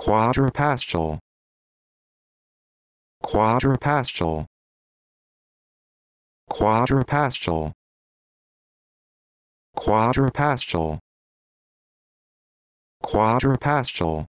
quadrupastal quadrupastal quadrupastal quadrupastal quadrupastal